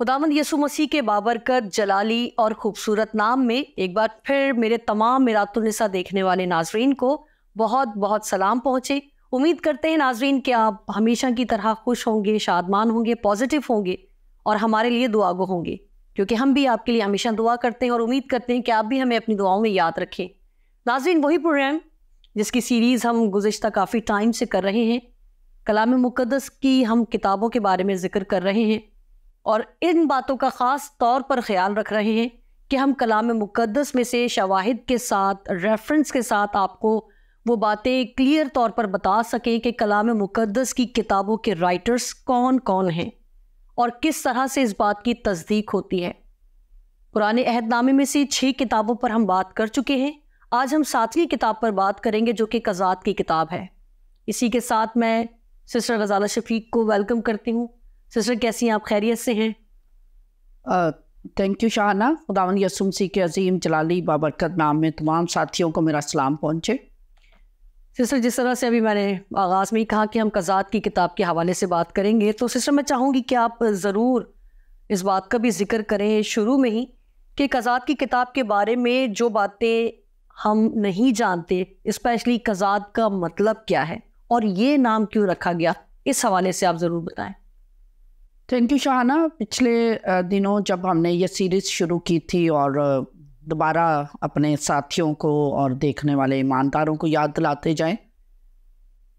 खुदामंद यसु मसीह के बाबरकत जलाली और खूबसूरत नाम में एक बार फिर मेरे तमाम मिरातुलसा देखने वाले नाजरीन को बहुत बहुत सलाम पहुँचे उम्मीद करते हैं नाजरीन कि आप हमेशा की तरह खुश होंगे शादमान होंगे पॉजिटिव होंगे और हमारे लिए दुआगो होंगे क्योंकि हम भी आपके लिए हमेशा दुआ करते हैं और उम्मीद करते हैं कि आप भी हमें अपनी दुआओं में याद रखें नाजरीन वही प्रोग्राम जिसकी सीरीज़ हम गुज्त काफ़ी टाइम से कर रहे हैं कलाम मुकदस की हम किताबों के बारे में ज़िक्र कर रहे हैं और इन बातों का ख़ास तौर पर ख्याल रख रहे हैं कि हम कलाम मुकदस में से शवाहिद के साथ रेफरेंस के साथ आपको वो बातें क्लियर तौर पर बता सकें कि कलाम मुकदस की किताबों के राइटर्स कौन कौन हैं और किस तरह से इस बात की तस्दीक होती है पुराने अहदनामे में से छः किताबों पर हम बात कर चुके हैं आज हम सातवीं किताब पर बात करेंगे जो कि कज़ात की किताब है इसी के साथ मैं सिस्टर गजाला शफीक को वेलकम करती हूँ सिस्टर कैसी हैं आप खैरियत से हैं थैंक यू शाहाना खुदावन यसुम सी के अजीम जलाली बाबरकत नाम में तमाम साथियों को मेरा सलाम पहुँचे सिस्टर जिस तरह से अभी मैंने आगाज़ में ही कहा कि हम कज़ात की किताब के हवाले से बात करेंगे तो सिस्टर मैं चाहूँगी कि आप ज़रूर इस बात का भी जिक्र करें शुरू में ही कि कज़ात की किताब के बारे में जो बातें हम नहीं जानते इस्पेशली कज़ात का मतलब क्या है और ये नाम क्यों रखा गया इस हवाले से आप ज़रूर बताएं थैंक यू शाहाना पिछले दिनों जब हमने ये सीरीज़ शुरू की थी और दोबारा अपने साथियों को और देखने वाले ईमानदारों को याद दिलाते जाएं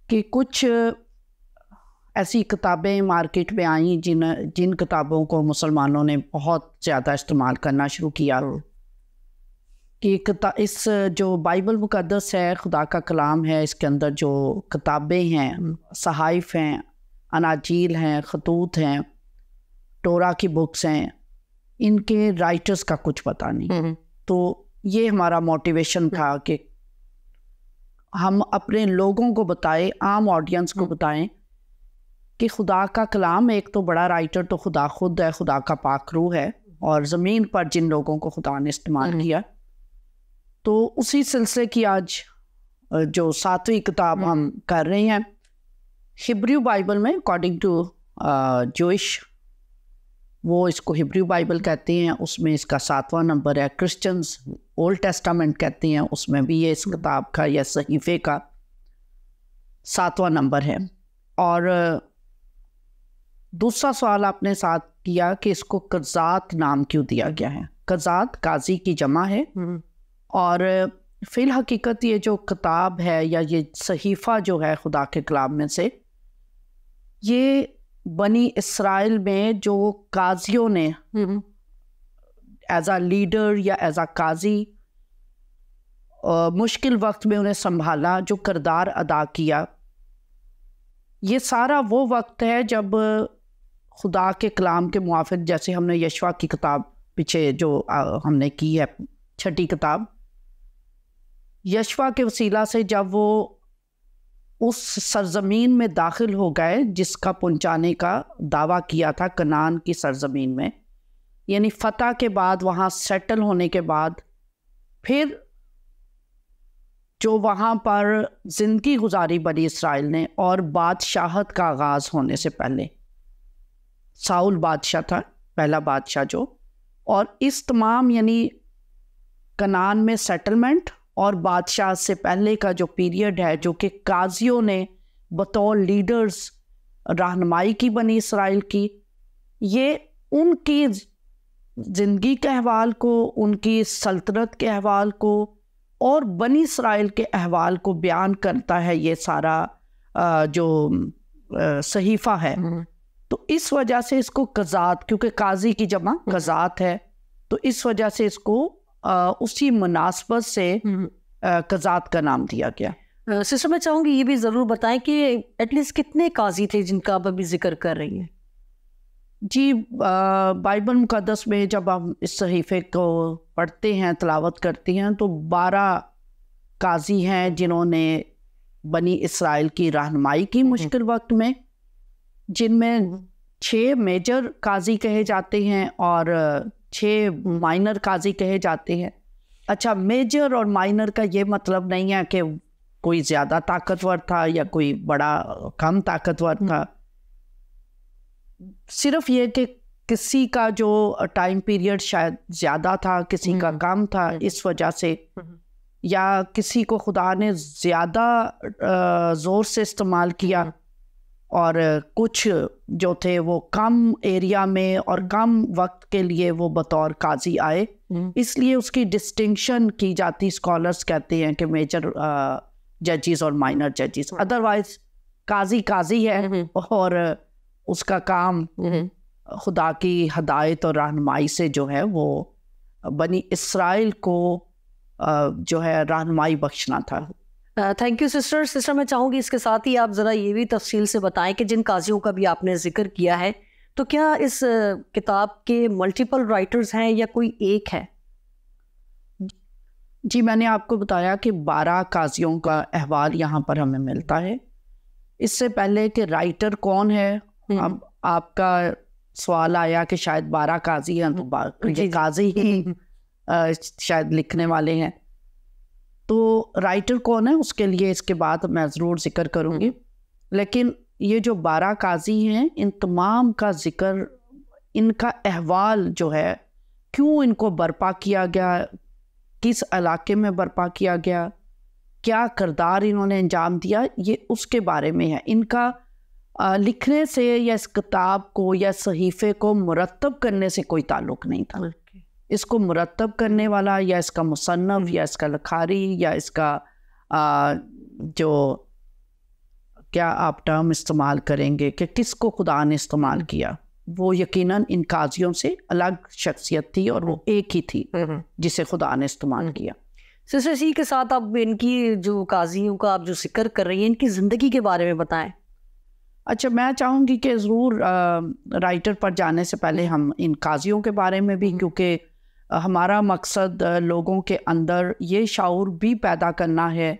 कि कुछ ऐसी किताबें मार्केट में आई जिन जिन किताबों को मुसलमानों ने बहुत ज़्यादा इस्तेमाल करना शुरू किया हम्म। कि किता इस जो बाइबल मुकदस है खुदा का कलाम है इसके अंदर जो किताबें हैं सहाइफ़ हैं अनाजील हैं खतूत हैं टोरा की बुक्स हैं इनके राइटर्स का कुछ पता नहीं हम्म, हम्म। तो ये हमारा मोटिवेशन था हम्म। कि हम अपने लोगों को बताएं आम ऑडियंस को बताएं कि खुदा का कलाम एक तो बड़ा राइटर तो खुदा खुद है खुदा का पाखरू है और ज़मीन पर जिन लोगों को खुदा ने इस्तेमाल किया तो उसी सिलसिले की आज जो सातवीं किताब हम कर रहे हैं हिब्रू बाइबल में अकॉर्डिंग टू जोइश वो इसको हिब्रू बाइबल कहते हैं उसमें इसका सातवां नंबर है क्रिश्चियंस ओल्ड टेस्टामेंट कहते हैं उसमें भी ये इस हम्म। किताब का या सहीफे का सातवां नंबर है और दूसरा सवाल आपने साथ किया कि इसको कजात नाम क्यों दिया गया है कजात काजी की जमा है हम्म। और फिल हकीकत ये जो किताब है या ये सहीफ़ा जो है खुदा के कलाम में से ये बनी इसराइल में जो काजियों ने एज आ लीडर या एज आ काजी मुश्किल वक्त में उन्हें संभाला जो किरदार अदा किया ये सारा वो वक्त है जब खुदा के कलाम के मुआफ़ जैसे हमने यशवा की किताब पीछे जो आ, हमने की है छठी किताब यशवा के वसीला से जब वो उस सरजमीन में दाखिल हो गए जिसका पहुंचाने का दावा किया था कनान की सरजमीन में यानी फतह के बाद वहाँ सेटल होने के बाद फिर जो वहाँ पर ज़िंदगी गुजारी बनी इसराइल ने और बादशाहत का आगाज़ होने से पहले साउल बादशाह था पहला बादशाह जो और इस तमाम यानी कनान में सेटलमेंट और बादशाह से पहले का जो पीरियड है जो कि काजियों ने बतौर लीडर्स रहनमाई की बनी इसराइल की ये उनकी ज़िंदगी के अहवाल को उनकी सल्तनत के अहवाल को और बनी इसराइल के अहवाल को बयान करता है ये सारा जो सहीफ़ा है हम्म। तो इस वजह से इसको कज़ात क्योंकि काजी की जमा हम्म। कज़ात है तो इस वजह से इसको उसी मुनासबत से हम्म। कजात का नाम दिया गया सिस्टर मैं चाहूँगी ये भी ज़रूर बताएं कि एटलीस्ट कितने काजी थे जिनका आप अभी जिक्र कर रही हैं जी बाइबल मुकदस में जब हम इस सहीफे को पढ़ते हैं तलावत करते हैं तो बारह काजी हैं जिन्होंने बनी इसराइल की रहनमाई की हम्म। मुश्किल वक्त में जिनमें हम्म। छः मेजर काजी कहे जाते हैं और छः माइनर काजी कहे जाते हैं अच्छा मेजर और माइनर का ये मतलब नहीं है कि कोई ज़्यादा ताकतवर था या कोई बड़ा कम ताकतवर था सिर्फ ये कि किसी का जो टाइम पीरियड शायद ज़्यादा था किसी का हम्म, कम था हम्म। इस वजह से हम्म, या किसी को खुदा ने ज़्यादा ज़ोर से इस्तेमाल किया और कुछ जो थे वो कम एरिया में और कम वक्त के लिए वो बतौर काजी आए हम्म। इसलिए उसकी डिस्टिंक्शन की जाती स्कॉलर्स कहते हैं कि मेजर जजेस uh, और माइनर जजेस अदरवाइज काजी काजी है हम्म। और उसका काम हम्म। खुदा की हदायत और रहनमाई से जो है वो बनी इसराइल को uh, जो है रहनमाई बख्शना था थैंक यू सिस्टर सिस्टर मैं चाहूँगी इसके साथ ही आप ज़रा ये भी तफसील से बताएं कि जिन काजियों का भी आपने जिक्र किया है तो क्या इस किताब के मल्टीपल राइटर्स हैं या कोई एक है जी मैंने आपको बताया कि बारह काजियों का अहवाल यहाँ पर हमें मिलता है इससे पहले कि राइटर कौन है हम्म। अब आपका सवाल आया कि शायद बारह काजी हैं तो काजी ही शायद लिखने वाले हैं तो राइटर कौन है उसके लिए इसके बाद मैं ज़रूर ज़िक्र करूँगी हम्म। लेकिन ये जो बारह काजी हैं इन तमाम का ज़िक्र इनका अहवाल जो है क्यों इनको बर्पा किया गया किस इलाके में बर्पा किया गया क्या करदार इन्होंने अंजाम दिया ये उसके बारे में है इनका लिखने से या इस किताब को या सहीफ़े को मुरतब करने से कोई ताल्लुक़ नहीं था इसको मुरतब करने वाला या इसका मुसनफ़ या इसका लखारी या इसका आ, जो क्या आप टर्म इस्तेमाल करेंगे कि किसको खुदा ने इस्तेमाल किया वो यकीनन इन काजियों से अलग शख्सियत थी और वो एक ही थी हम्म, हम्म। जिसे खुदा ने इस्तेमाल हम्म। किया सिस्टर सी के साथ आप इनकी जो काजियों का आप जो जिक्र कर रही हैं इनकी ज़िंदगी के बारे में बताएं अच्छा मैं चाहूँगी कि ज़रूर राइटर पर जाने से पहले हम इन काजियों के बारे में भी क्योंकि हमारा मकसद लोगों के अंदर ये शाऊर भी पैदा करना है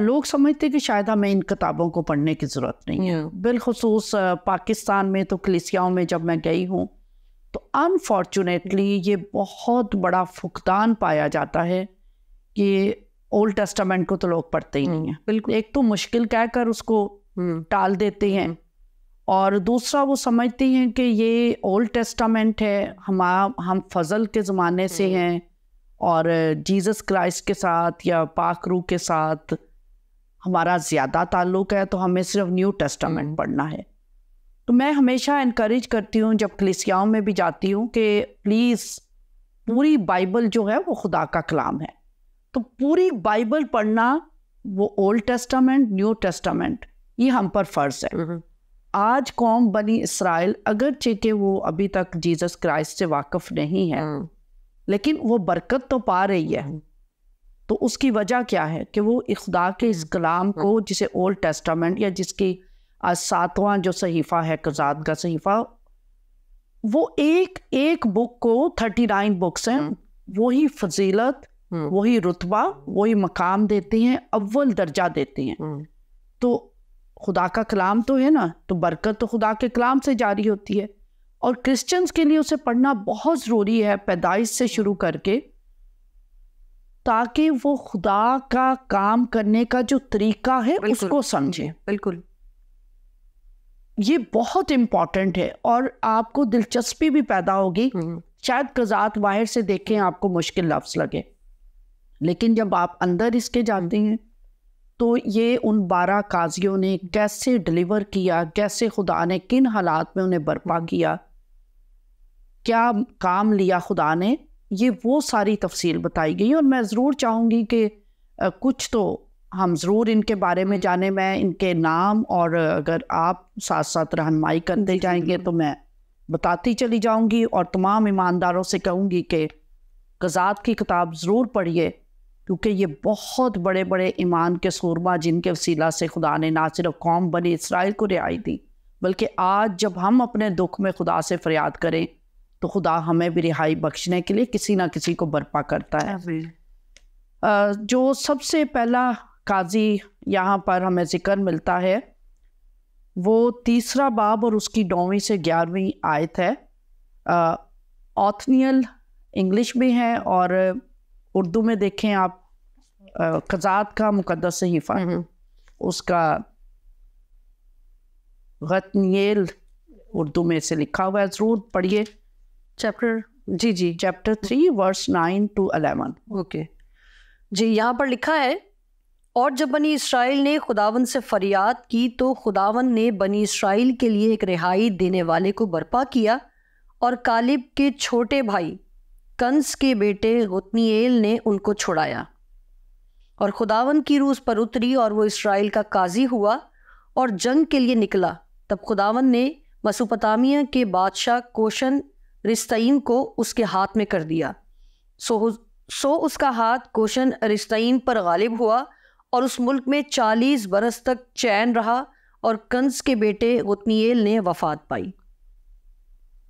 लोग समझते कि शायद हमें इन किताबों को पढ़ने की ज़रूरत नहीं है बिलखसूस पाकिस्तान में तो कलिसियाओं में जब मैं गई हूँ तो अनफॉर्चुनेटली ये बहुत बड़ा फुकदान पाया जाता है कि ओल्ड टेस्टामेंट को तो लोग पढ़ते ही hmm, नहीं है बिल्कुल एक तो मुश्किल कहकर उसको hmm. टाल देते हैं hmm. और दूसरा वो समझते हैं कि ये ओल्ड टेस्टामेंट है हम हम फजल के ज़माने से हम्म। हैं और जीसस क्राइस्ट के साथ या पाखरू के साथ हमारा ज़्यादा ताल्लुक है तो हमें सिर्फ न्यू हम्म। टेस्टामेंट पढ़ना है तो मैं हमेशा इनक्रेज करती हूँ जब कलिसियाओं में भी जाती हूँ कि प्लीज़ पूरी बाइबल जो है वो खुदा का कलाम है तो पूरी बाइबल पढ़ना वो ओल्ड टेस्टामेंट न्यू टेस्टामेंट ये हम पर फ़र्ज़ है हम्म। आज कौम बनी इसराइल अगर चेके वो अभी तक जीसस क्राइस्ट से वाकफ नहीं है हम्म। लेकिन वो बरकत तो पा रही है हम्म। तो उसकी वजह क्या है कि वो खुदा के इस हम्म। कलाम को जिसे ओल्ड टेस्टामेंट या जिसकी सातवां जो सहीफ़ा है कजाद का सहीफ़ा वो एक एक बुक को थर्टी नाइन बुक्स हैं वही फजीलत वही रुतबा वही मकाम देती हैं अव्वल दर्जा देती हैं तो खुदा का कलाम तो है ना तो बरकत तो खुदा के कलाम से जारी होती है और क्रिश्चियंस के लिए उसे पढ़ना बहुत ज़रूरी है पैदाइश से शुरू करके ताकि वो खुदा का काम करने का जो तरीका है उसको समझे बिल्कुल ये बहुत इम्पॉर्टेंट है और आपको दिलचस्पी भी पैदा होगी हम्म। शायद कजात बाहर से देखें आपको मुश्किल लफ्ज़ लगे लेकिन जब आप अंदर इसके जाते हम्म। हैं तो ये उन बारह काजियों ने कैसे डिलीवर किया कैसे खुदा ने किन हालात में उन्हें बर्पा किया क्या काम लिया खुदा ने ये वो सारी तफसील बताई गई और मैं ज़रूर चाहूँगी कि कुछ तो हम ज़रूर इनके बारे में जाने मैं इनके नाम और अगर आप साथ साथ रहनमाई करते जाएंगे तो मैं बताती चली जाऊँगी और तमाम ईमानदारों से कहूँगी कि गज़ात की किताब ज़रूर पढ़िए क्योंकि ये बहुत बड़े बड़े ईमान के सूरमा जिनके वसीला से खुदा ने ना सिर्फ कौम बनी इसराइल को रिहाई दी बल्कि आज जब हम अपने दुख में खुदा से फरियाद करें तो खुदा हमें भी रिहाई बख्शने के लिए किसी ना किसी को बर्पा करता है जो सबसे पहला काजी यहाँ पर हमें जिक्र मिलता है वो तीसरा बाब और उसकी नौवीं से ग्यारहवीं आयत है ऑथनियल इंग्लिश में है और उर्दू में देखें आप कजात का मुकदस हिफा हम्म, हम्म। उसका गतनील उर्दू में से लिखा हुआ है ज़रूर पढ़िए चैप्टर जी जी chapter three verse nine to eleven okay जी यहाँ पर लिखा है और जब बनी इसराइल ने खुदावन से फरियाद की तो खुदावन ने बनी इसराइल के लिए एक रिहाई देने वाले को बर्पा किया और कालिब के छोटे भाई कंस के बेटे गुतनीएल ने उनको छुड़ाया और खुदावन की रूस पर उतरी और वो इसराइल का काजी हुआ और जंग के लिए निकला तब खुदावन ने मसुपतामिया के बादशाह कोशन रिस्तीम को उसके हाथ में कर दिया सो सो उसका हाथ कोशन रिस्तीम पर गालिब हुआ और उस मुल्क में चालीस बरस तक चैन रहा और कंस के बेटे गुतनील ने वफात पाई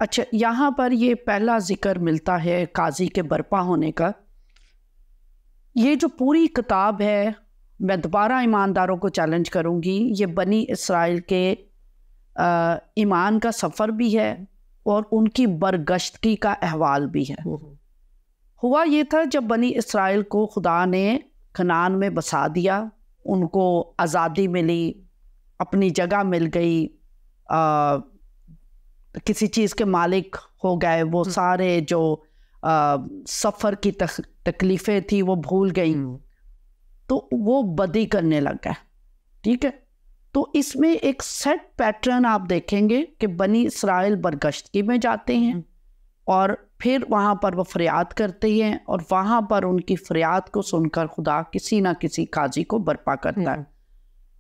अच्छा यहाँ पर ये पहला ज़िक्र मिलता है काजी के बरपा होने का ये जो पूरी किताब है मैं दोबारा ईमानदारों को चैलेंज करूँगी ये बनी इसराइल के ईमान का सफ़र भी है और उनकी बरगश्तगी का अहवाल भी है हुआ ये था जब बनी इसराइल को खुदा ने खनान में बसा दिया उनको आज़ादी मिली अपनी जगह मिल गई आ, किसी चीज़ के मालिक हो गए वो हम्म। सारे जो आ, सफ़र की तक, तकलीफ़ें थी वो भूल गई हम्म। तो वो बदी करने लग गए ठीक है तो इसमें एक सेट पैटर्न आप देखेंगे कि बनी इसराइल बरगश्तगी में जाते हैं हम्म। और फिर वहाँ पर वो फरियाद करते हैं और वहाँ पर उनकी फरियाद को सुनकर खुदा किसी ना किसी काजी को बर्पा करता है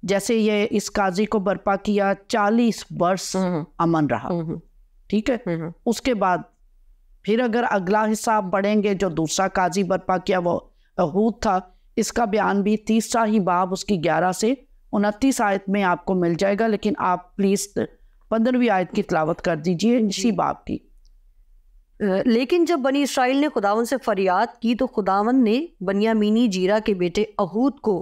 जैसे ये इस काजी को बर्पा किया चालीस वर्ष हम्म। अमन रहा हम्म। ठीक है हम्म। उसके बाद फिर अगर अगला हिस्सा आप बढ़ेंगे जो दूसरा काजी बर्पा किया वो हूद था इसका बयान भी तीसरा ही बाब उसकी ग्यारह से उनतीस आयत में आपको मिल जाएगा लेकिन आप प्लीज़ पंद्रहवीं आयत की तलावत कर दीजिए इसी बाब की लेकिन जब बनी इसराइल ने खुदावन से फरियाद की तो खुदावन ने बनियामीनी जीरा के बेटे अहूद को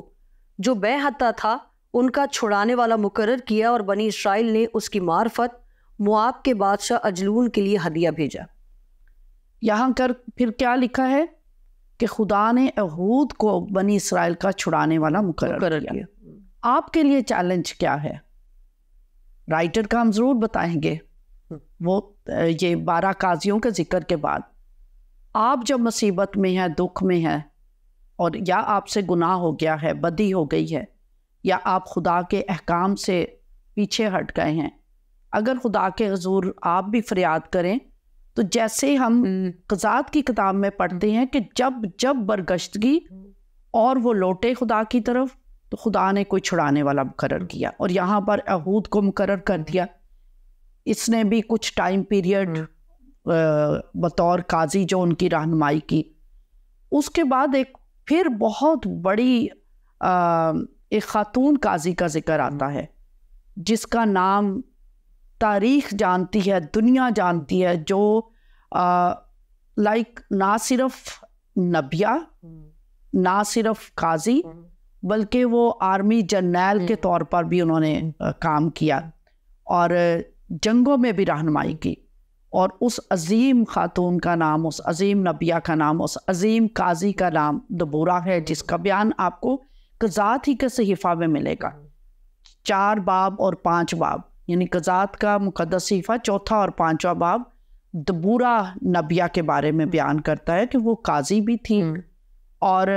जो बेहता था उनका छुड़ाने वाला मुकर किया और बनी इसराइल ने उसकी मार्फत मुआब के बादशाह अजलून के लिए हदिया भेजा यहाँ कर फिर क्या लिखा है कि खुदा ने अहूद को बनी इसराइल का छुड़ाने वाला मुकर किया आपके लिए चैलेंज क्या है राइटर का हम ज़रूर बताएंगे हम्म। वो ये बारह काजियों के जिक्र के बाद आप जब मुसीबत में हैं दुख में हैं और या आपसे गुनाह हो गया है बदी हो गई है या आप खुदा के अहकाम से पीछे हट गए हैं अगर खुदा के हजूर आप भी फरियाद करें तो जैसे हम हम्म। कजात की किताब में पढ़ते हैं कि जब जब बरगश्तगी और वो लौटे खुदा की तरफ तो खुदा ने कोई छुड़ाने वाला मुकर किया और यहाँ पर अहूद को मुकर कर दिया इसने भी कुछ टाइम हम्म। पीरियड बतौर काजी जो उनकी रहनमाई की उसके बाद एक फिर बहुत बड़ी आ, एक ख़ातून काजी का जिक्र आता है जिसका नाम तारीख जानती है दुनिया जानती है जो लाइक ना सिर्फ नबिया हम्म। ना सिर्फ काजी हम्म। बल्कि वो आर्मी जर्नैल के हम्म। तौर पर भी उन्होंने काम किया और जंगों में भी रहनमाई की और उस अजीम खातून का नाम उस अजीम नबिया का नाम उस अजीम काजी का नाम दबूरा है जिसका बयान आपको कजात ही कैसे सहीफ़ा में मिलेगा चार बाब और पांच बाब यानी कजात का मुकदस हिफा चौथा और पांचवा बाब दबूरा नबिया के बारे में हम्म। बयान करता है कि वो काजी भी थी हम्म। और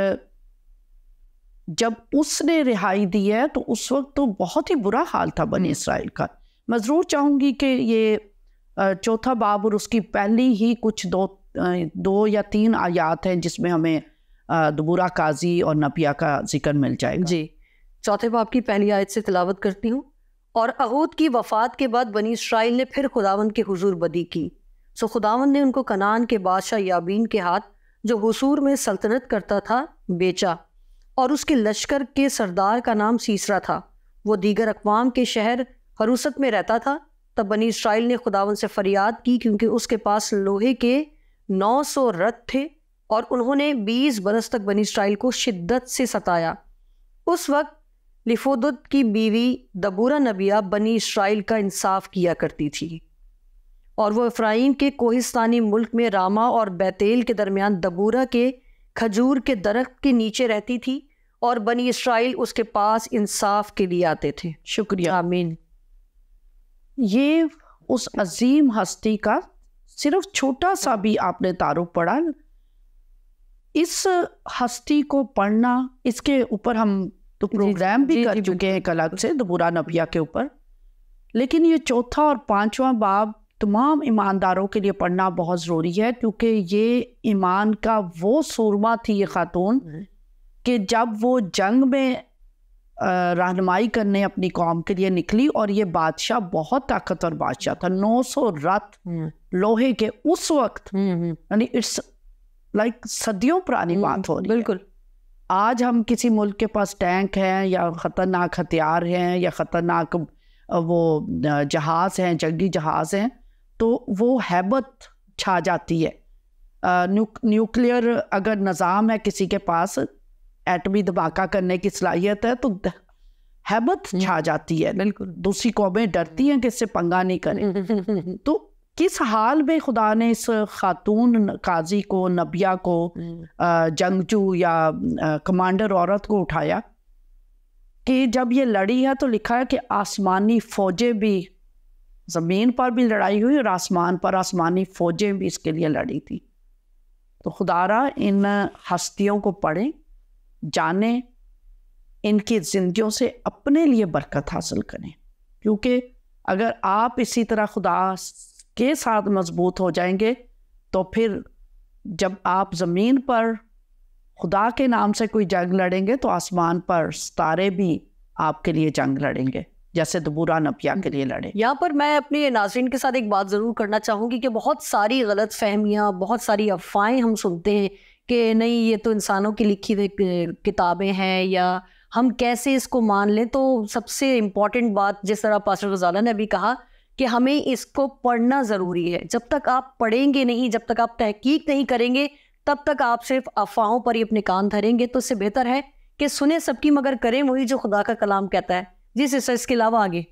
जब उसने रिहाई दी है तो उस वक्त तो बहुत ही बुरा हाल था बने हम्म। इसराइल का मैं ज़रूर चाहूँगी कि ये चौथा बाब और उसकी पहली ही कुछ दो दो या तीन आयात हैं जिसमें हमें दबूरा काजी और नपिया का जिक्र मिल जाएगा जी चौथे बाप की पहली आयत से तिलावत करती हूँ और अहूद की वफात के बाद बनी इसराइल ने फिर खुदावन के हुजूर बदी की सो खुदावन ने उनको कनान के बादशाह याबीन के हाथ जो हुसूर में सल्तनत करता था बेचा और उसके लश्कर के सरदार का नाम सीसरा था वो दीगर अकवाम के शहर हरूसत में रहता था तब बनी इसराइल ने खुदावन से फरियाद की क्योंकि उसके पास लोहे के 900 रथ थे और उन्होंने 20 बरस तक बनी इसराइल को शिद्दत से सताया उस वक्त लिफोदुद की बीवी दबूरा नबिया बनी इसराइल का इंसाफ किया करती थी और वह इफ्राइम के कोहिस्तानी मुल्क में रामा और बैतेल के दरमियान दबूरा के खजूर के दरख्त के नीचे रहती थी और बनी इसराइल उसके पास इंसाफ के लिए आते थे शुक्रिया आमीन ये उस अजीम हस्ती का सिर्फ छोटा सा भी आपने तारुफ पढ़ा इस हस्ती को पढ़ना इसके ऊपर हम तो प्रोग्राम भी कर चुके हैं कल से दुबुरा नबिया के ऊपर लेकिन ये चौथा और पांचवा बाब तमाम ईमानदारों के लिए पढ़ना बहुत ज़रूरी है क्योंकि ये ईमान का वो सुरमा थी ये खातून हम्म। कि जब वो जंग में रहनमाई करने अपनी कौम के लिए निकली और ये बादशाह बहुत ताकतवर बादशाह था 900 रथ हम्म। लोहे के उस वक्त हम्म, यानी इट्स लाइक सदियों पुरानी हम्म, बात हो रही बिल्कुल आज हम किसी मुल्क के पास टैंक हैं या ख़तरनाक हथियार हैं या ख़तरनाक वो जहाज़ हैं जंगी जहाज़ हैं तो वो हैबत छा जाती है न्यूक्लियर अगर निज़ाम है किसी के पास एटमी धमाका करने की सलाहियत है तो हैबत छा हम्म, जाती है बिल्कुल दूसरी कौमें डरती हैं कि इससे पंगा नहीं करें तो किस हाल में खुदा ने इस खातून काजी को नबिया को हम्म। जंगजू या कमांडर औरत को उठाया कि जब ये लड़ी है तो लिखा है कि आसमानी फौजें भी ज़मीन पर भी लड़ाई हुई और आसमान पर आसमानी फौजें भी इसके लिए लड़ी थी तो खुदारा इन हस्तियों को पढ़ें जाने इनकी ज़िंदगियों से अपने लिए बरकत हासिल करें क्योंकि अगर आप इसी तरह खुदा के साथ मजबूत हो जाएंगे तो फिर जब आप ज़मीन पर खुदा के नाम से कोई जंग लड़ेंगे तो आसमान पर सितारे भी आपके लिए जंग लड़ेंगे जैसे दबूरा नपिया के लिए लड़े यहाँ पर मैं अपने नाजरन के साथ एक बात ज़रूर करना चाहूँगी कि बहुत सारी गलत फहमियाँ बहुत सारी अफवाहें हम सुनते हैं कि नहीं ये तो इंसानों की लिखी हुई किताबें हैं या हम कैसे इसको मान लें तो सबसे इम्पॉर्टेंट बात जिस तरह पास्टर गजाला ने अभी कहा कि हमें इसको पढ़ना ज़रूरी है जब तक आप पढ़ेंगे नहीं जब तक आप तहकीक नहीं करेंगे तब तक आप सिर्फ अफवाहों पर ही अपने कान धरेंगे तो इससे बेहतर है कि सुने सबकी मगर करें वही जो खुदा का कलाम कहता है जी सर इसके अलावा आगे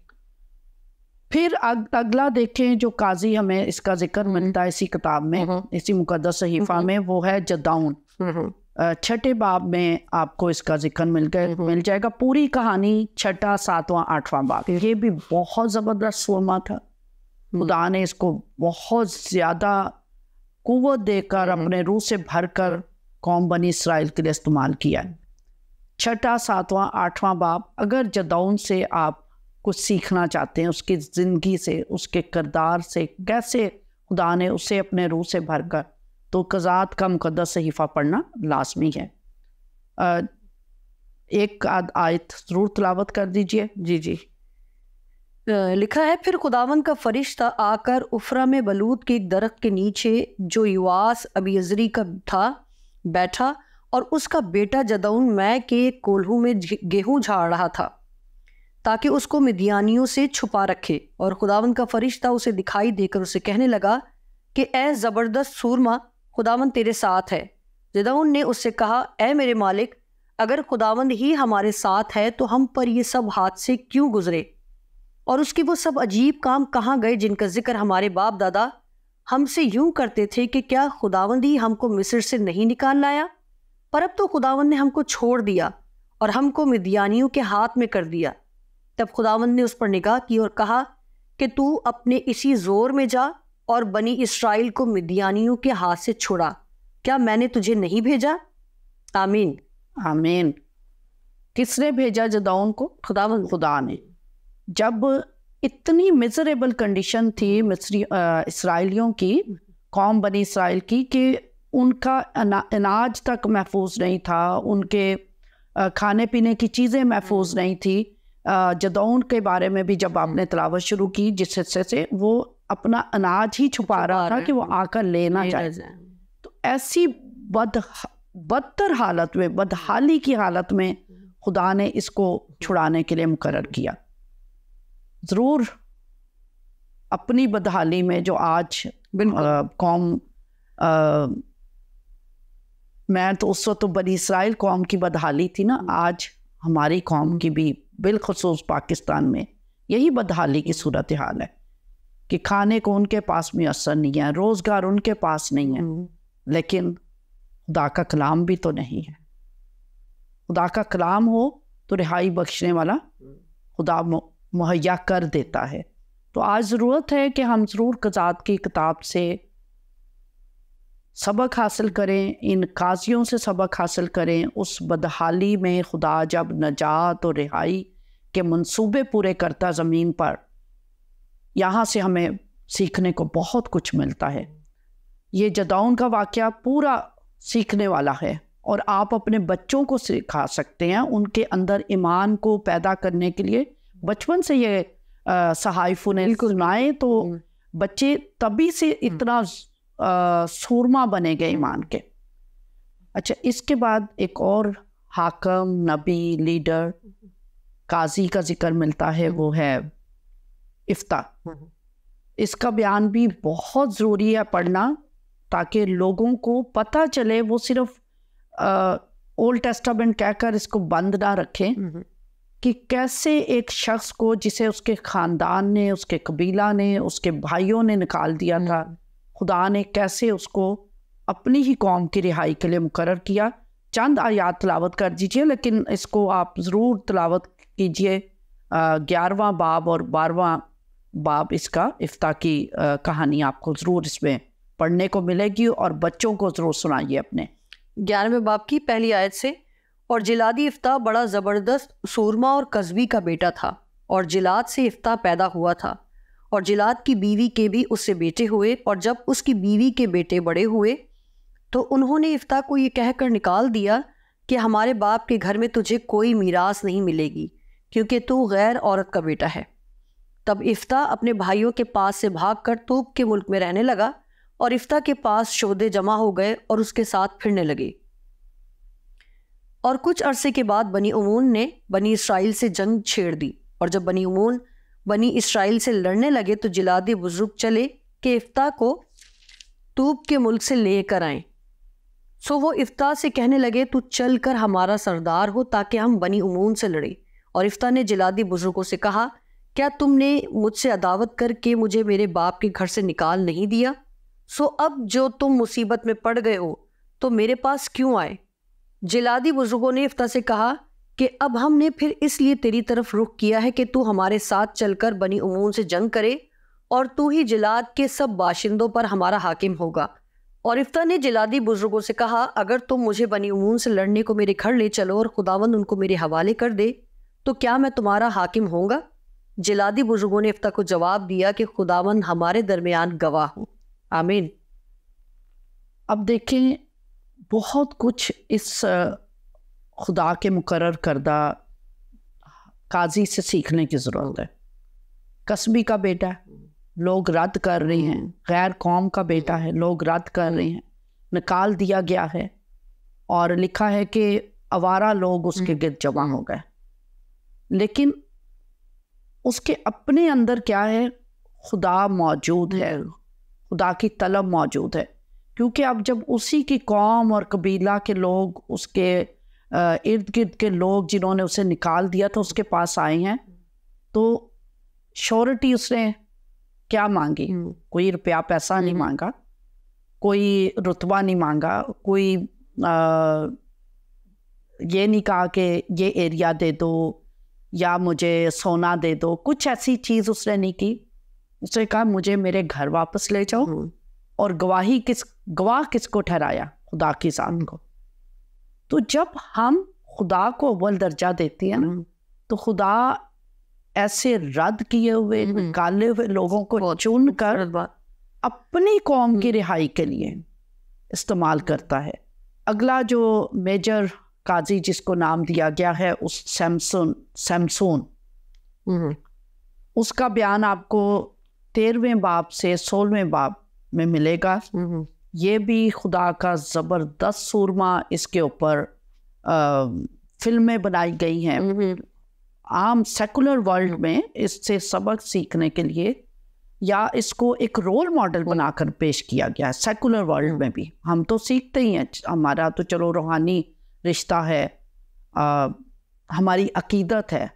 फिर अग, अगला देखें जो काजी हमें इसका जिक्र मिलता है इसी किताब में हम्म। इसी मुकदस सहीफा हम्म। में वो है जदाउन हम्म। छठे बाब में आपको इसका जिक्र मिल गया हम्म। मिल जाएगा पूरी कहानी छठा सातवां आठवां बाब ये भी बहुत ज़बरदस्त सोमा था हम्म। खुदा ने इसको बहुत ज़्यादा कुवत देकर हम्म। अपने रूह से भर कर कौम बनी इसराइल के लिए इस्तेमाल किया छठा सातवां आठवां बाब अगर जदौन से आप कुछ सीखना चाहते हैं उसकी ज़िंदगी से उसके किरदार से कैसे खुदा ने उसे अपने रूह से भर कर तो कज़ात का मुकदस सहीफ़ा पढ़ना लाजमी है एक आद आयत ज़रूर तलावत कर दीजिए जी जी लिखा है फिर खुदावन का फरिश्ता आकर उफरा में बलूद के एक दरख्त के नीचे जो युवास अबियजरी का था बैठा और उसका बेटा जदाउन मैं के कोल्हू में गेहूं झाड़ रहा था ताकि उसको मिदियानियों से छुपा रखे और खुदावन का फरिश्ता उसे दिखाई देकर उसे कहने लगा कि ए ज़बरदस्त सूरमा खुदावन तेरे साथ है जदाउन ने उससे कहा ऐ मेरे मालिक अगर खुदावंद ही हमारे साथ है तो हम पर ये सब हादसे क्यों गुजरे और उसके वो सब अजीब काम कहाँ गए जिनका जिक्र हमारे बाप दादा हमसे यूं करते थे कि क्या खुदावंद ही हमको मिस्र से नहीं निकाल लाया पर अब तो खुदावंद ने हमको छोड़ दिया और हमको मिदियानियों के हाथ में कर दिया तब खुदावंद ने उस पर निगाह की और कहा कि तू अपने इसी ज़ोर में जा और बनी इसराइल को मिदियानियों के हाथ से छोड़ा क्या मैंने तुझे नहीं भेजा आमीन आमीन किसने भेजा जदाउन को खुदावन खुदा ने जब इतनी मिजरेबल कंडीशन थी मिस्री इसराइलियों की कौम बनी इसराइल की कि उनका अनाज तक महफूज नहीं था उनके खाने पीने की चीज़ें महफूज हम्म। नहीं थी जदौन के बारे में भी जब हम्म। आपने तलावत शुरू की जिस हिस्से से वो अपना अनाज ही छुपा रहा था कि वो आकर लेना चाहे तो ऐसी बद बदतर हालत में बदहाली की हालत में खुदा ने इसको छुड़ाने के लिए मुकर किया ज़रूर अपनी बदहाली में जो आज कौम मैं तो उस वक्त तो बनी इसराइल कौम की बदहाली थी ना हम्म। आज हमारी कौम की भी बिलखसूस पाकिस्तान में यही बदहाली की सूरत हाल है कि खाने को उनके पास असर नहीं है रोज़गार उनके पास नहीं है हम्म। लेकिन खुदा का कलाम भी तो नहीं है खुदा का कलाम हो तो रिहाई बख्शने वाला खुदा मुहैया कर देता है तो आज ज़रूरत है कि हम ज़रूर कजात की किताब से सबक हासिल करें इन काजियों से सबक हासिल करें उस बदहाली में खुदा जब नजात और रिहाई के मंसूबे पूरे करता ज़मीन पर यहाँ से हमें सीखने को बहुत कुछ मिलता है ये जदाउन का वाक्य पूरा सीखने वाला है और आप अपने बच्चों को सिखा सकते हैं उनके अंदर ईमान को पैदा करने के लिए बचपन से ये सहाइफों ने सुनाए तो हम्म। बच्चे तभी से इतना हम्म। सूरमा बने गए ईमान के अच्छा इसके बाद एक और हाकम नबी लीडर काजी का जिक्र मिलता है वो है इफ्ता हम्म। इसका बयान भी बहुत ज़रूरी है पढ़ना ताकि लोगों को पता चले वो सिर्फ ओल्ड टेस्टामेंट कहकर इसको बंद ना रखें हम्म, हम्म। कि कैसे एक शख्स को जिसे उसके ख़ानदान ने उसके कबीला ने उसके भाइयों ने निकाल दिया था खुदा ने कैसे उसको अपनी ही कौम की रिहाई के लिए मुकर किया चंद आयात तलावत कर दीजिए लेकिन इसको आप ज़रूर तलावत कीजिए ग्यारहवा बाब और बारवा बाब इसका इफ्ता की कहानी आपको ज़रूर इसमें पढ़ने को मिलेगी और बच्चों को ज़रूर सुनाइए अपने ग्यारहवें बाप की पहली आयत से और जिलादी इफ्ता बड़ा ज़बरदस्त सूरमा और कस्बी का बेटा था और जिलाद से इफ्ता पैदा हुआ था और जिलाद की बीवी के भी उससे बेटे हुए और जब उसकी बीवी के बेटे बड़े हुए तो उन्होंने इफ्ता को ये कहकर निकाल दिया कि हमारे बाप के घर में तुझे कोई मीरास नहीं मिलेगी क्योंकि तू गैर औरत का बेटा है तब इफ्ता अपने भाइयों के पास से भागकर तूब के मुल्क में रहने लगा और इफ्ता के पास शोदे जमा हो गए और उसके साथ फिरने लगे और कुछ अरसे के बाद बनी उमून ने बनी इसराइल से जंग छेड़ दी और जब बनी उमून बनी इसराइल से लड़ने लगे तो जिलादे बुज़ुर्ग चले कि इफ्ता को तूब के मुल्क से ले कर सो वो इफ्ता से कहने लगे तू चल कर हमारा सरदार हो ताकि हम बनी उमून से लड़े और इफ्ता ने जिलादी बुज़ुर्गों से कहा क्या तुमने मुझसे अदावत करके मुझे मेरे बाप के घर से निकाल नहीं दिया सो अब जो तुम मुसीबत में पड़ गए हो तो मेरे पास क्यों आए जिलादी बुजुर्गों ने इफ्ता से कहा कि अब हमने फिर इसलिए तेरी तरफ रुख किया है कि तू हमारे साथ चलकर बनी उमून से जंग करे और तू ही जिलाद के सब बाशिंदों पर हमारा हाकिम होगा और इफ्ता ने जिलादी बुजुर्गों से कहा अगर तुम मुझे बनी उमून से लड़ने को मेरे घर ले चलो और खुदावंद उनको मेरे हवाले कर दे तो क्या मैं तुम्हारा हाकिम होगा जिलादी बुजुर्गों ने इफ्ता को जवाब दिया कि खुदावन हमारे दरमियान गवाह हो आमीन अब देखें बहुत कुछ इस खुदा के मुकर करदा काजी से सीखने की ज़रूरत है कस्बी का बेटा लोग रद्द कर रहे हैं हम्म। गैर कौम का बेटा है लोग रद्द कर रहे हैं निकाल दिया गया है और लिखा है कि आवारा लोग उसके हम्म। गिर जमा हो गए लेकिन उसके अपने अंदर क्या है खुदा मौजूद है खुदा की तलब मौजूद है क्योंकि अब जब उसी की कौम और कबीला के लोग उसके इर्द गिर्द के लोग जिन्होंने उसे निकाल दिया था उसके पास आए हैं तो श्योरिटी उसने क्या मांगी हम्म। कोई रुपया पैसा नहीं हम्म। मांगा कोई रुतबा नहीं मांगा कोई आ, ये नहीं कहा कि ये एरिया दे दो या मुझे सोना दे दो कुछ ऐसी चीज उसने नहीं की उसने कहा मुझे मेरे घर वापस ले जाओ हम्म। और गवाही किस गवाह किसको ठहराया खुदा की जान को तो जब हम खुदा को अव्वल दर्जा देते हैं ना हम्म। तो खुदा ऐसे रद्द किए हुए हम्म। निकाले हुए लोगों को चुन कर अपनी कौम की रिहाई के लिए इस्तेमाल करता है अगला जो मेजर काजी जिसको नाम दिया गया है उस सैमसन सैमसोन हम्म। उसका बयान आपको तेरहवें बाप से सोलहवें बाप में मिलेगा हम्म। ये भी खुदा का ज़बरदस्त सूरमा इसके ऊपर फिल्में बनाई गई हैं हम्म। आम सेकुलर वर्ल्ड में इससे सबक सीखने के लिए या इसको एक रोल मॉडल बनाकर पेश किया गया है सेकुलर वर्ल्ड में भी हम तो सीखते ही हैं हमारा तो चलो रूहानी रिश्ता है आ, हमारी अकीदत है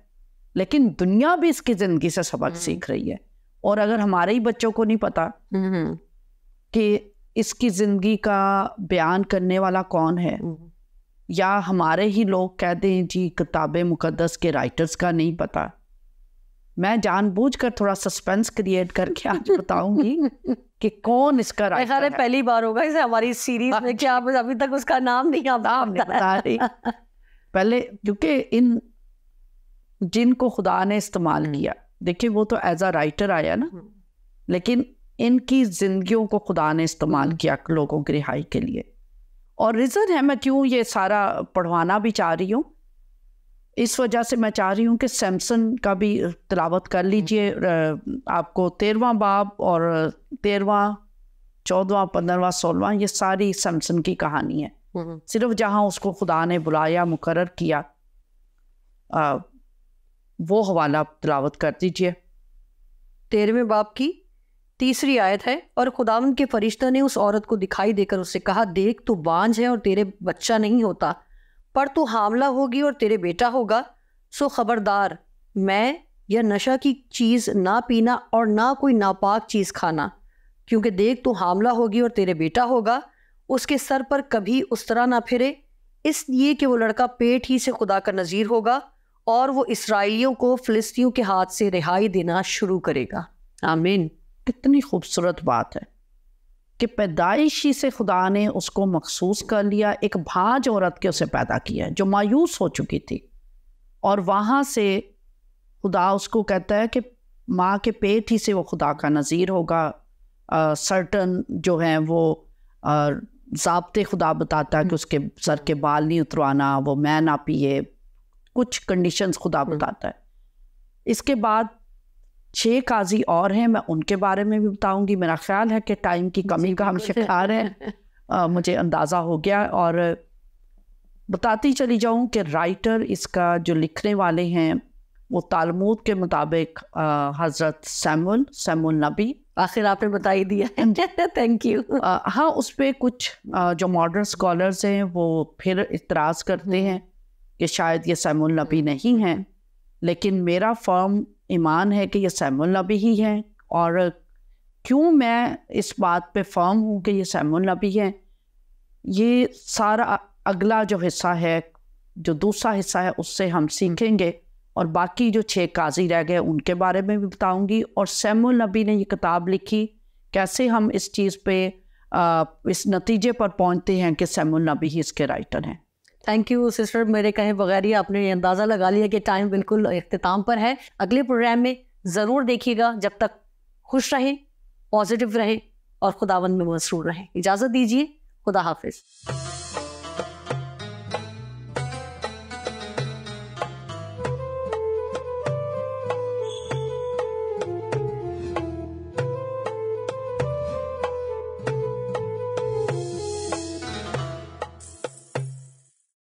लेकिन दुनिया भी इसकी ज़िंदगी से सबक हम्म। सीख रही है और अगर हमारे ही बच्चों को नहीं पता हम्म, हम्म। कि इसकी ज़िंदगी का बयान करने वाला कौन है या हमारे ही लोग कहते हैं जी किताब मुकदस के राइटर्स का नहीं पता मैं जानबूझकर थोड़ा सस्पेंस क्रिएट करके आज बताऊंगी कि कौन इसका राइटर है पहली बार होगा इसे हमारी सीरीज में कि अच्छा। आप अभी तक उसका नाम नहीं आप नाम नहीं बता रही पहले क्योंकि इन जिनको खुदा ने इस्तेमाल हम्म। किया देखिए वो तो एज अ राइटर आया ना हम्म। लेकिन इनकी जिंदगियों को खुदा ने इस्तेमाल किया लोगों की रिहाई के लिए और रीज़न है मैं क्यों ये सारा पढ़वाना भी चाह रही हूँ इस वजह से मैं चाह रही हूँ कि सैमसन का भी तलावत कर लीजिए आपको तेरवा बाब और तेरवा चौदवा पंद्रवा सोलवा ये सारी सैमसन की कहानी है हम्म, हम्म। सिर्फ जहाँ उसको खुदा ने बुलाया मुकर किया आ, वो हवाला आप तलावत कर दीजिए तेरहवें बाप की तीसरी आयत है और खुदावन के फरिश्ता ने उस औरत को दिखाई देकर उससे कहा देख तू बांझ है और तेरे बच्चा नहीं होता पर तू हामला होगी और तेरे बेटा होगा सो ख़बरदार मैं या नशा की चीज़ ना पीना और ना कोई नापाक चीज़ खाना क्योंकि देख तू हामला होगी और तेरे बेटा होगा उसके सर पर कभी उस तरह ना फिरे इसलिए कि वो लड़का पेट ही से खुदा का नज़ीर होगा और वो इसराइलियों को फ़िलिस्तियों के हाथ से रिहाई देना शुरू करेगा आमीन कितनी खूबसूरत बात है कि पैदाइशी से खुदा ने उसको मखसूस कर लिया एक भाज औरत के उसे पैदा किया जो मायूस हो चुकी थी और वहाँ से खुदा उसको कहता है कि माँ के पेट ही से वो खुदा का नज़ीर होगा सर्टन जो हैं वो ज़बते खुदा बताता है कि उसके सर के बाल नहीं उतरवाना वो मैं ना पिए कुछ कंडीशंस खुदा हम्म। बताता है इसके बाद छः काजी और हैं मैं उनके बारे में भी बताऊंगी मेरा ख्याल है कि टाइम की कमी का हम शिकार हैं मुझे अंदाज़ा हो गया और बताती चली जाऊं कि राइटर इसका जो लिखने वाले हैं वो तालमूद के मुताबिक हज़रत सैमुल सैमुल नबी आखिर आपने बता ही दिया थैंक यू हाँ उस पर कुछ आ, जो मॉडर्न स्कॉलर्स हैं वो फिर इतराज़ करते हैं कि शायद ये सैमुल नबी नहीं हैं लेकिन मेरा फॉर्म ईमान है कि ये सैमुल नबी ही हैं और क्यों मैं इस बात पे फर्म हूँ कि ये सैमुल नबी हैं ये सारा अगला जो हिस्सा है जो दूसरा हिस्सा है उससे हम हम्म। सीखेंगे और बाकी जो छः काजी रह गए उनके बारे में भी बताऊंगी और सैमुल नबी ने ये किताब लिखी कैसे हम इस चीज़ पे आ, इस नतीजे पर पहुंचते हैं कि सैमुल नबी ही इसके राइटर हैं थैंक यू सिस्टर मेरे कहे बगैर ही आपने अंदाज़ा लगा लिया कि टाइम बिल्कुल अख्ताम पर है अगले प्रोग्राम में ज़रूर देखिएगा जब तक खुश रहें पॉजिटिव रहें और खुदावन में मसरूर रहें इजाज़त दीजिए खुदा हाफिज़